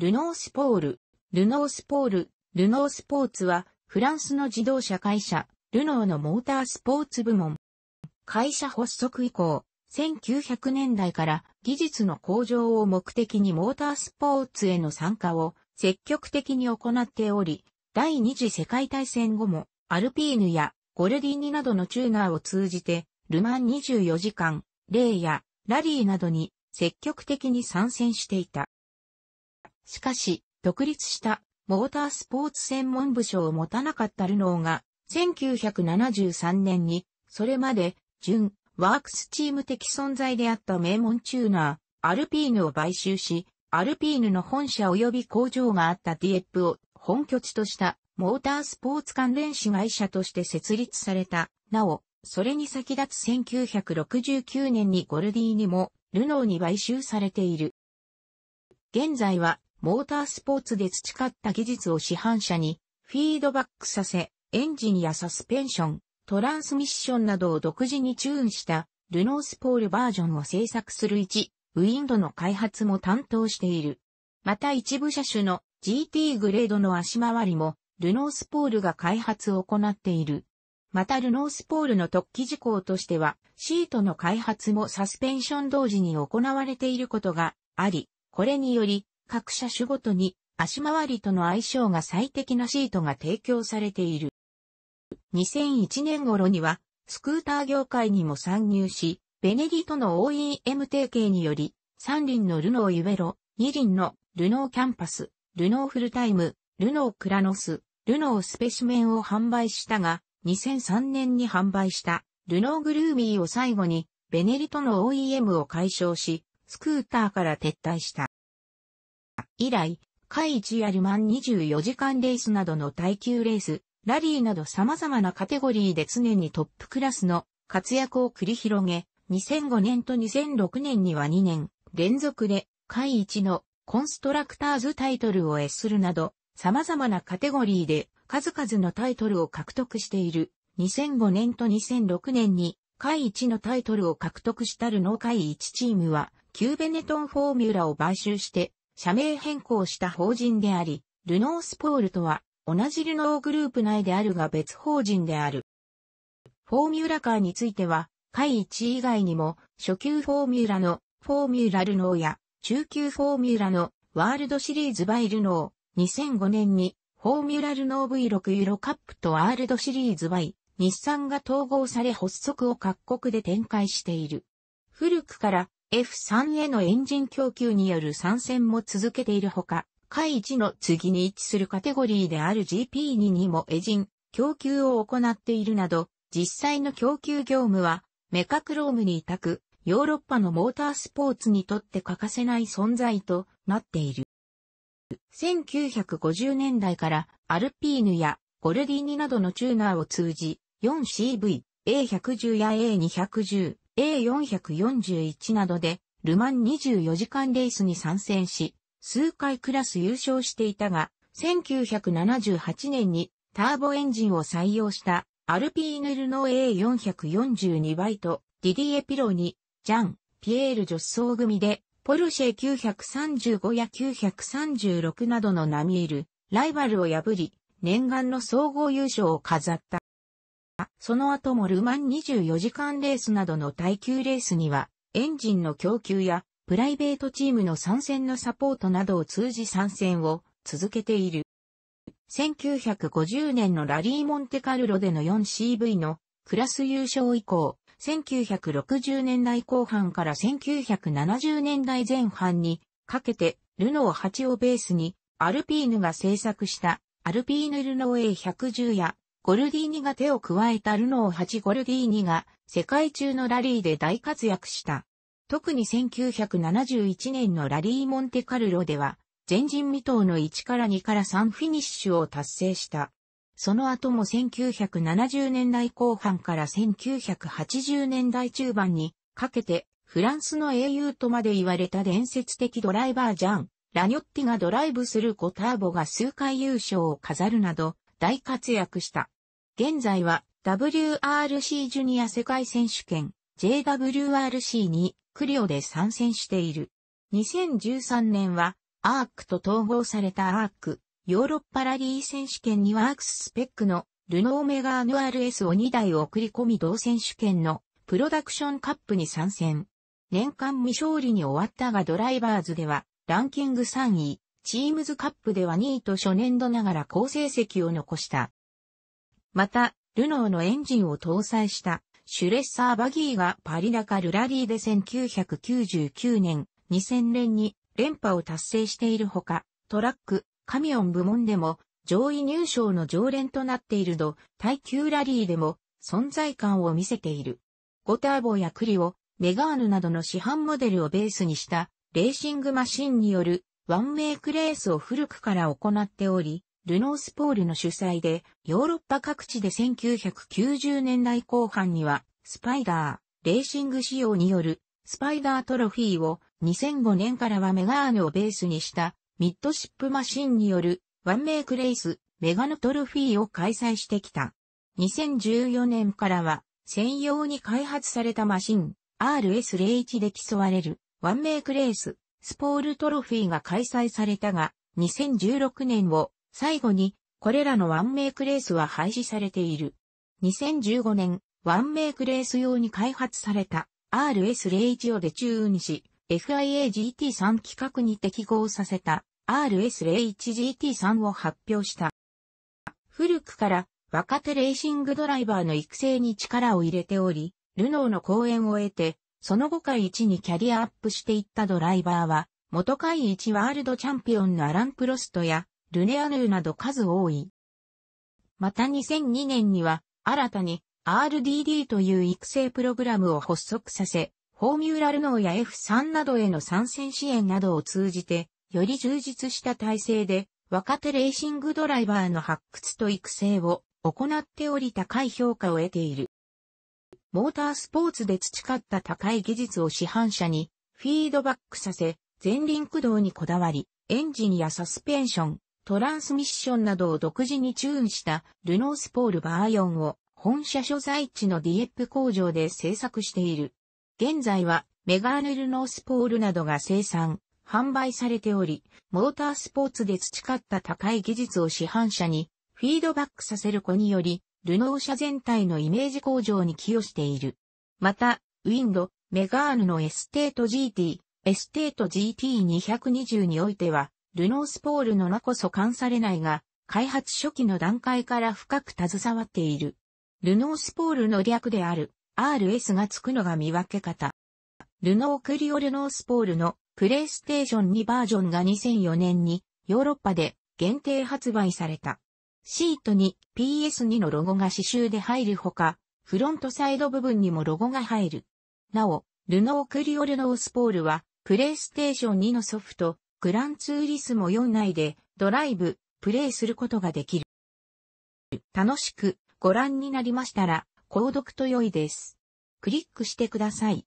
ルノースポール。ルノースポール、ルノースポーツは、フランスの自動車会社、ルノーのモータースポーツ部門。会社発足以降、1900年代から技術の向上を目的にモータースポーツへの参加を積極的に行っており、第二次世界大戦後もアルピーヌやゴルディーニなどのチューナーを通じて、ルマン24時間、レイやラリーなどに積極的に参戦していた。しかし、独立したモータースポーツ専門部署を持たなかったルノーが、1973年に、それまで、準、ワークスチーム的存在であった名門チューナー、アルピーヌを買収し、アルピーヌの本社及び工場があったディエップを本拠地としたモータースポーツ関連子会社として設立された。なお、それに先立つ1969年にゴルディーにもルノーに買収されている。現在はモータースポーツで培った技術を市販車にフィードバックさせ、エンジンやサスペンション、トランスミッションなどを独自にチューンしたルノースポールバージョンを制作する一、ウィンドの開発も担当している。また一部車種の GT グレードの足回りもルノースポールが開発を行っている。またルノースポールの特記事項としては、シートの開発もサスペンション同時に行われていることがあり、これにより、各車種ごとに足回りとの相性が最適なシートが提供されている。2001年頃には、スクーター業界にも参入し、ベネリトの OEM 提携により、3輪のルノーユベロ、2輪のルノーキャンパス、ルノーフルタイム、ルノークラノス、ルノースペシメンを販売したが、2003年に販売したルノーグルーミーを最後に、ベネリトの OEM を解消し、スクーターから撤退した。以来、海一やルマン24時間レースなどの耐久レース、ラリーなど様々なカテゴリーで常にトップクラスの活躍を繰り広げ、2005年と2006年には2年連続で、海一のコンストラクターズタイトルを得するなど、様々なカテゴリーで数々のタイトルを獲得している。2005年と2006年に、海一のタイトルを獲得したルノー海一チームは、キューベネトンフォーミュラを買収して、社名変更した法人であり、ルノースポールとは同じルノーグループ内であるが別法人である。フォーミュラカーについては、下1以外にも、初級フォーミュラのフォーミュラルノーや、中級フォーミュラのワールドシリーズバイルノー、2005年に、フォーミュラルノー V6 ユロカップとワールドシリーズ Y、日産が統合され発足を各国で展開している。古くから F3 へのエンジン供給による参戦も続けているほか、下1の次に位置するカテゴリーである GP2 にもエジン供給を行っているなど、実際の供給業務はメカクロームに委託、ヨーロッパのモータースポーツにとって欠かせない存在となっている。1950年代からアルピーヌやゴルディーニなどのチューナーを通じ、4CV、A110 や A210、A441 などで、ルマン24時間レースに参戦し、数回クラス優勝していたが、1978年にターボエンジンを採用したアルピーヌルの A442 バイト、ディディエピロニ、ジャン、ピエール女装組で、ポルシェ935や936などの並みいるライバルを破り、念願の総合優勝を飾った。その後もルマン24時間レースなどの耐久レースには、エンジンの供給や、プライベートチームの参戦のサポートなどを通じ参戦を続けている。1950年のラリーモンテカルロでの 4CV のクラス優勝以降、1960年代後半から1970年代前半にかけて、ルノー8をベースに、アルピーヌが制作した、アルピーヌルノー A110 やゴルディーニが手を加えたルノー8ゴルディーニが世界中のラリーで大活躍した。特に1971年のラリーモンテカルロでは、前人未到の1から2から3フィニッシュを達成した。その後も1970年代後半から1980年代中盤にかけて、フランスの英雄とまで言われた伝説的ドライバージャン、ラニョッティがドライブする5ターボが数回優勝を飾るなど、大活躍した。現在は WRC ジュニア世界選手権 JWRC にクリオで参戦している。2013年はアークと統合されたアークヨーロッパラリー選手権にはアークススペックのルノーメガーヌ RS を2台送り込み同選手権のプロダクションカップに参戦。年間未勝利に終わったがドライバーズではランキング3位、チームズカップでは2位と初年度ながら好成績を残した。また、ルノーのエンジンを搭載したシュレッサーバギーがパリダカルラリーで1999年、2000年に連覇を達成しているほか、トラック、カミオン部門でも上位入賞の常連となっているど、耐久ラリーでも存在感を見せている。ゴターボやクリオ、メガーヌなどの市販モデルをベースにしたレーシングマシンによるワンメイクレースを古くから行っており、ルノースポールの主催で、ヨーロッパ各地で1990年代後半には、スパイダー、レーシング仕様による、スパイダートロフィーを、2005年からはメガーヌをベースにした、ミッドシップマシンによる、ワンメイクレース、メガヌトロフィーを開催してきた。2014年からは、専用に開発されたマシン、RS01 で競われる、ワンメイクレース、スポールトロフィーが開催されたが、2016年を最後に、これらのワンメイクレースは廃止されている。2015年、ワンメイクレース用に開発された RS01 をで中ンし、FIAGT3 企画に適合させた RS01GT3 を発表した。古くから若手レーシングドライバーの育成に力を入れており、ルノーの講演を得て、その後回1にキャリアアップしていったドライバーは、元回1ワールドチャンピオンのアラン・プロストや、ルネアヌーなど数多い。また2002年には、新たに RDD という育成プログラムを発足させ、フォーミューラルノーや F3 などへの参戦支援などを通じて、より充実した体制で、若手レーシングドライバーの発掘と育成を行っており高い評価を得ている。モータースポーツで培った高い技術を市販車にフィードバックさせ、前輪駆動にこだわり、エンジンやサスペンション、トランスミッションなどを独自にチューンしたルノースポールバー4を本社所在地のディエップ工場で製作している。現在はメガーネルノースポールなどが生産、販売されており、モータースポーツで培った高い技術を市販車にフィードバックさせる子により、ルノー車全体のイメージ向上に寄与している。また、ウィンド、メガーヌのエステート GT、エステート GT220 においては、ルノースポールの名こそ関されないが、開発初期の段階から深く携わっている。ルノースポールの略である RS がつくのが見分け方。ルノークリオルノースポールのプレイステーション2バージョンが2004年にヨーロッパで限定発売された。シートに PS2 のロゴが刺繍で入るほか、フロントサイド部分にもロゴが入る。なお、ルノークリオルノースポールは、プレイステーション2のソフト、グランツーリスモ4内で、ドライブ、プレイすることができる。楽しくご覧になりましたら、購読と良いです。クリックしてください。